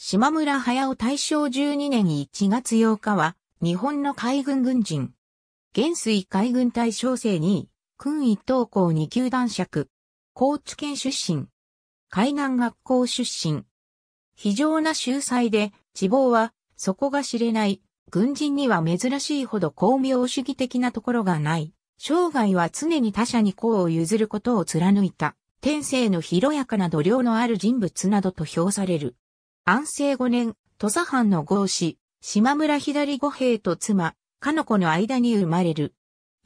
島村駿大正12年1月8日は、日本の海軍軍人。元水海軍大小生2位、軍一等校2級男爵。高知県出身。海南学校出身。非常な秀才で、地望は、底が知れない。軍人には珍しいほど巧妙主義的なところがない。生涯は常に他者に功を譲ることを貫いた。天性の広やかな度量のある人物などと評される。安政5年、土佐藩の豪子、島村左五兵と妻、かの子の間に生まれる。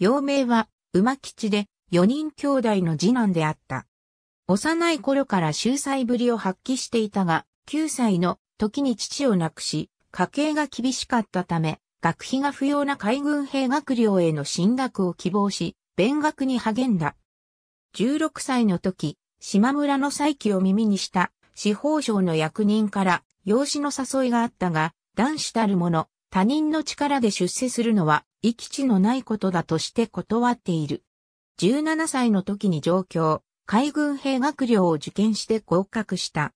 幼名は、馬吉で、4人兄弟の次男であった。幼い頃から秀才ぶりを発揮していたが、9歳の時に父を亡くし、家計が厳しかったため、学費が不要な海軍兵学寮への進学を希望し、勉学に励んだ。16歳の時、島村の再起を耳にした司法省の役人から養子の誘いがあったが、男子たる者、他人の力で出世するのは、意き地のないことだとして断っている。17歳の時に上京、海軍兵学寮を受験して合格した。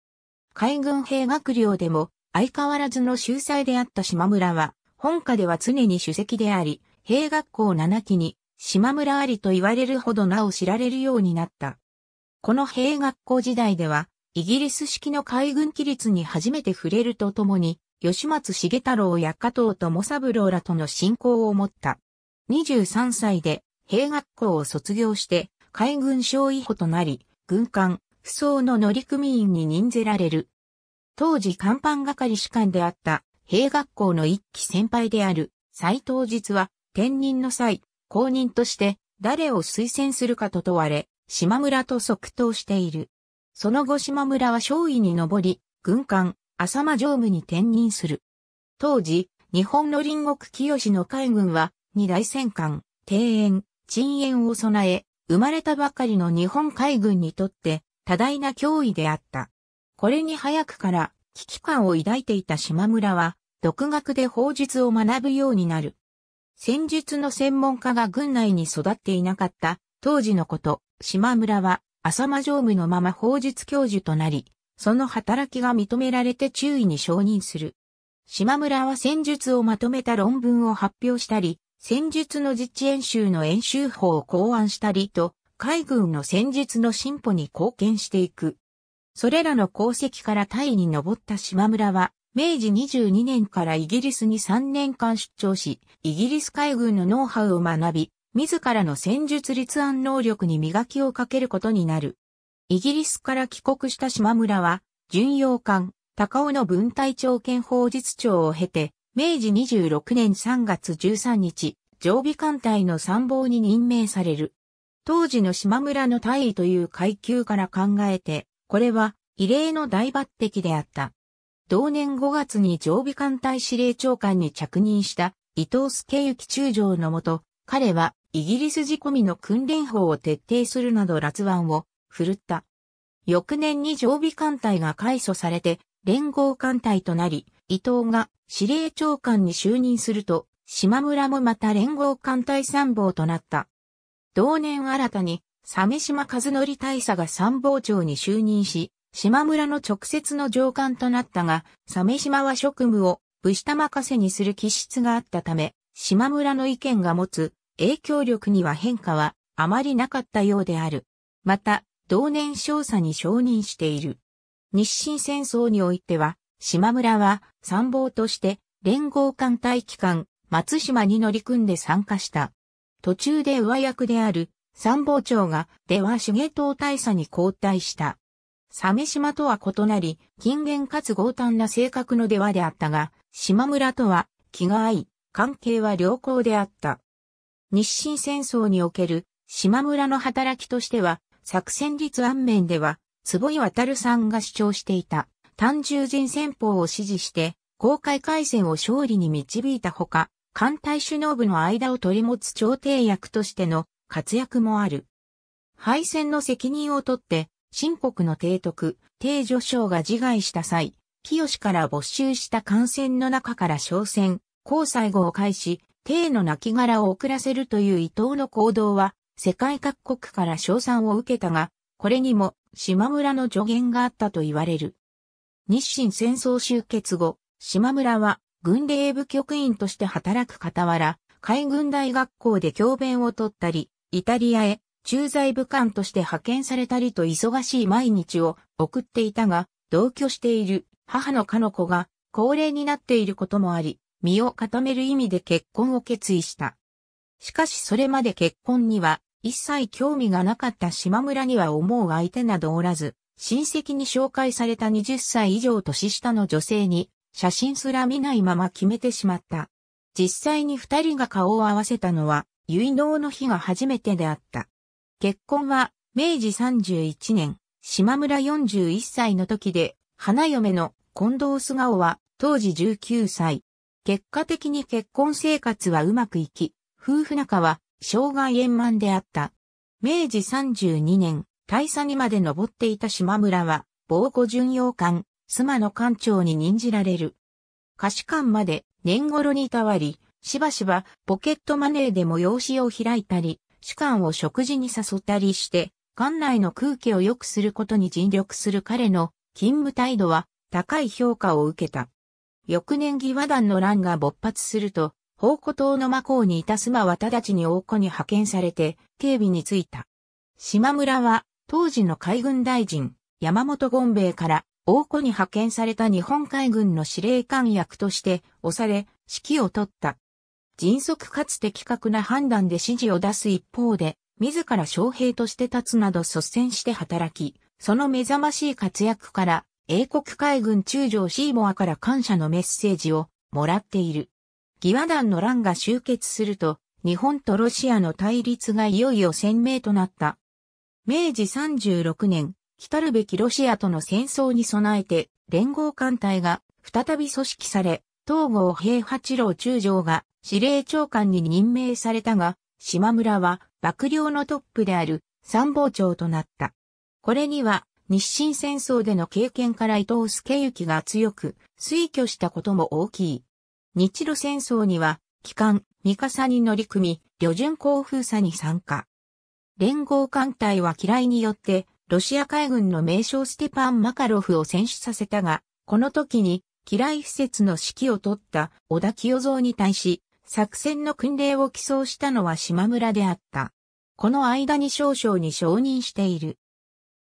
海軍兵学寮でも、相変わらずの秀才であった島村は、本家では常に主席であり、兵学校7期に、島村ありと言われるほど名を知られるようになった。この兵学校時代では、イギリス式の海軍規律に初めて触れるとともに、吉松茂太郎や加藤友三郎らとの親交を持った。23歳で、兵学校を卒業して、海軍将尉補となり、軍艦、不装の乗組員に任ぜられる。当時甲板係士官であった、兵学校の一期先輩である、斎藤実は、転任の際、公認として、誰を推薦するかと問われ、島村と即答している。その後島村は少尉に上り、軍艦、浅間常務に転任する。当時、日本の隣国清の海軍は、二大戦艦、庭園、鎮園を備え、生まれたばかりの日本海軍にとって多大な脅威であった。これに早くから危機感を抱いていた島村は、独学で法術を学ぶようになる。戦術の専門家が軍内に育っていなかった当時のこと、島村は浅間常務のまま法術教授となり、その働きが認められて注意に承認する。島村は戦術をまとめた論文を発表したり、戦術の実地演習の演習法を考案したりと、海軍の戦術の進歩に貢献していく。それらの功績からタイに登った島村は、明治22年からイギリスに3年間出張し、イギリス海軍のノウハウを学び、自らの戦術立案能力に磨きをかけることになる。イギリスから帰国した島村は、巡洋艦、高尾の分隊長兼法実長を経て、明治26年3月13日、常備艦隊の参謀に任命される。当時の島村の大尉という階級から考えて、これは異例の大抜擢であった。同年5月に常備艦隊司令長官に着任した伊藤助幸中将のもと、彼はイギリス仕込みの訓練法を徹底するなど辣腕を振るった。翌年に常備艦隊が改組されて連合艦隊となり、伊藤が司令長官に就任すると、島村もまた連合艦隊参謀となった。同年新たに、鮫島和則大佐が参謀長に就任し、島村の直接の上官となったが、鮫島は職務を武士田任せにする気質があったため、島村の意見が持つ影響力には変化はあまりなかったようである。また、同年少佐に承認している。日清戦争においては、島村は参謀として連合艦隊機関松島に乗り組んで参加した。途中で上役である参謀長が出羽重東大佐に交代した。鮫島とは異なり、近言かつ強胆な性格の出羽であったが、島村とは気が合い、関係は良好であった。日清戦争における島村の働きとしては、作戦立案面では、坪井渡さんが主張していた単純人戦法を支持して、公開海戦を勝利に導いたほか、艦隊首脳部の間を取り持つ調停役としての活躍もある。敗戦の責任を取って、新国の提督、帝女将が自害した際、清から没収した艦船の中から商船、交際後を開始、帝の亡骸を遅らせるという伊藤の行動は、世界各国から賞賛を受けたが、これにも島村の助言があったと言われる。日清戦争終結後、島村は軍令部局員として働く傍ら、海軍大学校で教鞭を取ったり、イタリアへ駐在部官として派遣されたりと忙しい毎日を送っていたが、同居している母の彼の子が高齢になっていることもあり、身を固める意味で結婚を決意した。しかしそれまで結婚には一切興味がなかった島村には思う相手などおらず、親戚に紹介された20歳以上年下の女性に写真すら見ないまま決めてしまった。実際に二人が顔を合わせたのは結納の日が初めてであった。結婚は明治31年、島村41歳の時で、花嫁の近藤素顔は当時19歳、結果的に結婚生活はうまくいき、夫婦仲は生涯円満であった。明治32年、大佐にまで登っていた島村は、防護巡洋艦、妻の艦長に任じられる。歌詞館まで年頃にいたわり、しばしばポケットマネーで催しを開いたり、主観を食事に誘ったりして、館内の空気を良くすることに尽力する彼の勤務態度は高い評価を受けた。翌年義和団の乱が勃発すると、宝庫島の魔港にいた妻は直ちに王庫に派遣されて、警備に就いた。島村は、当時の海軍大臣、山本権兵衛から、王庫に派遣された日本海軍の司令官役として、押され、指揮を取った。迅速かつ的確な判断で指示を出す一方で、自ら将兵として立つなど率先して働き、その目覚ましい活躍から、英国海軍中将シーモアから感謝のメッセージをもらっている。義和団の乱が終結すると、日本とロシアの対立がいよいよ鮮明となった。明治36年、来るべきロシアとの戦争に備えて、連合艦隊が再び組織され、東郷平八郎中将が司令長官に任命されたが、島村は幕僚のトップである参謀長となった。これには日清戦争での経験から伊藤助行が強く、推挙したことも大きい。日露戦争には、機関、三笠に乗り組み、旅順港封鎖に参加。連合艦隊は嫌いによって、ロシア海軍の名称ステパン・マカロフを戦死させたが、この時に、嫌い施設の指揮を取った小田清蔵に対し、作戦の訓令を起草したのは島村であった。この間に少々に承認している。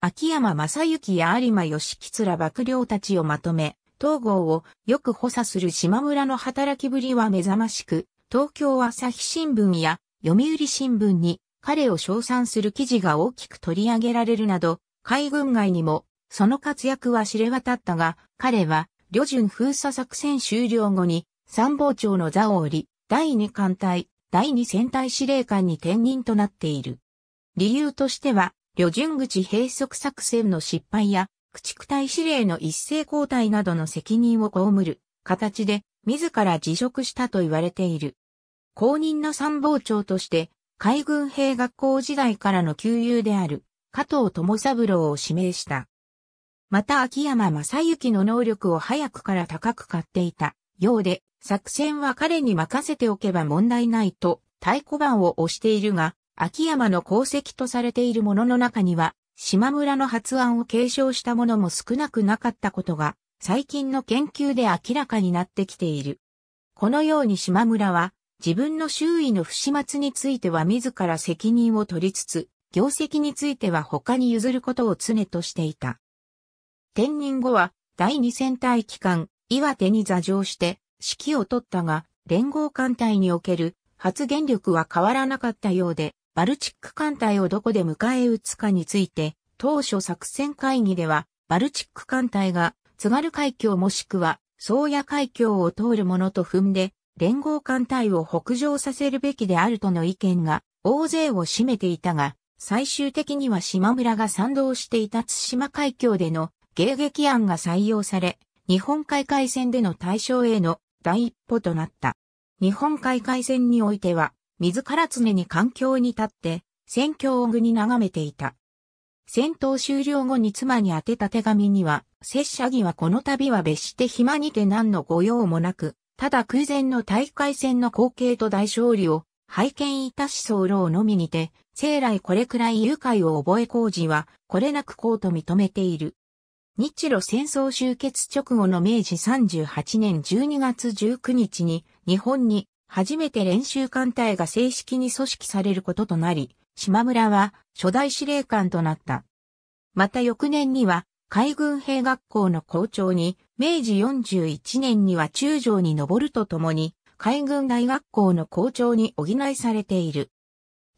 秋山正幸や有馬義吉ら幕僚たちをまとめ、東郷をよく補佐する島村の働きぶりは目覚ましく、東京朝日新聞や読売新聞に彼を称賛する記事が大きく取り上げられるなど、海軍外にもその活躍は知れ渡ったが、彼は、旅順封鎖作戦終了後に、参謀長の座を降り、第二艦隊、第二戦隊司令官に転任となっている。理由としては、旅順口閉塞作戦の失敗や、駆逐隊司令の一斉交代などの責任を被る形で、自ら辞職したと言われている。公認の参謀長として、海軍兵学校時代からの旧友である、加藤友三郎を指名した。また秋山正幸の能力を早くから高く買っていたようで、作戦は彼に任せておけば問題ないと太鼓判を押しているが、秋山の功績とされているものの中には、島村の発案を継承したものも少なくなかったことが、最近の研究で明らかになってきている。このように島村は、自分の周囲の不始末については自ら責任を取りつつ、業績については他に譲ることを常としていた。転任後は、第二戦隊機関、岩手に座上して、指揮を取ったが、連合艦隊における発言力は変わらなかったようで、バルチック艦隊をどこで迎え撃つかについて、当初作戦会議では、バルチック艦隊が津軽海峡もしくは宗谷海峡を通るものと踏んで、連合艦隊を北上させるべきであるとの意見が大勢を占めていたが、最終的には島村が賛同していた津島海峡での迎撃案が採用され、日本海海戦での対象への第一歩となった。日本海海戦においては、自ら常に環境に立って、戦況を具に眺めていた。戦闘終了後に妻に宛てた手紙には、拙者儀はこの度は別して暇にて何の御用もなく、ただ空前の大会戦の光景と大勝利を拝見いたし候のみにて、生来これくらい愉快を覚え工事は、これなくこうと認めている。日露戦争終結直後の明治38年12月19日に、日本に初めて練習艦隊が正式に組織されることとなり、島村は初代司令官となった。また翌年には、海軍兵学校の校長に、明治41年には中将に上るとともに、海軍大学校の校長に補いされている。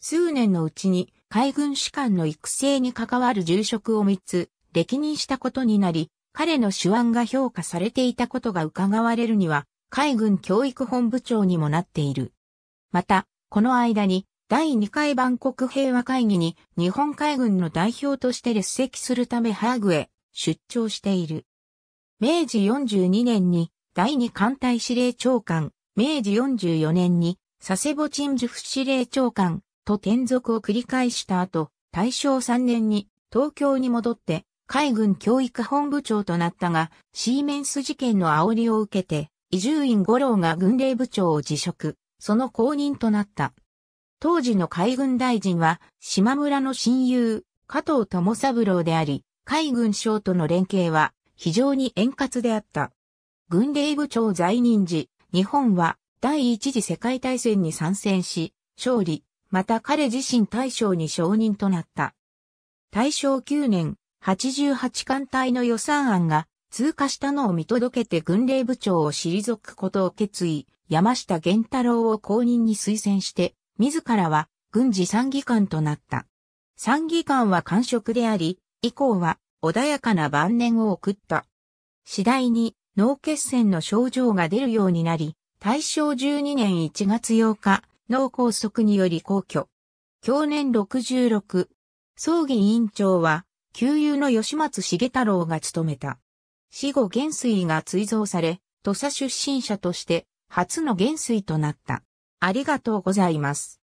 数年のうちに、海軍士官の育成に関わる重職を3つ、歴任したことになり、彼の手腕が評価されていたことが伺われるには、海軍教育本部長にもなっている。また、この間に第2回万国平和会議に日本海軍の代表として列席するためハーグへ出張している。明治42年に第2艦隊司令長官、明治44年に佐世保鎮守府司令長官と転属を繰り返した後、大正3年に東京に戻って海軍教育本部長となったが、シーメンス事件の煽りを受けて、伊集院五郎が軍令部長を辞職、その後任となった。当時の海軍大臣は、島村の親友、加藤智三郎であり、海軍省との連携は非常に円滑であった。軍令部長在任時、日本は第一次世界大戦に参戦し、勝利、また彼自身大将に承認となった。大正9年、88艦隊の予算案が通過したのを見届けて軍令部長を退くことを決意、山下源太郎を公認に推薦して、自らは軍事参議官となった。参議官は官職であり、以降は穏やかな晩年を送った。次第に脳血栓の症状が出るようになり、大正12年1月8日、脳梗塞により皇居。去年66、葬儀委員長は、旧友の吉松茂太郎が務めた。死後元帥が追贈され、土佐出身者として初の元帥となった。ありがとうございます。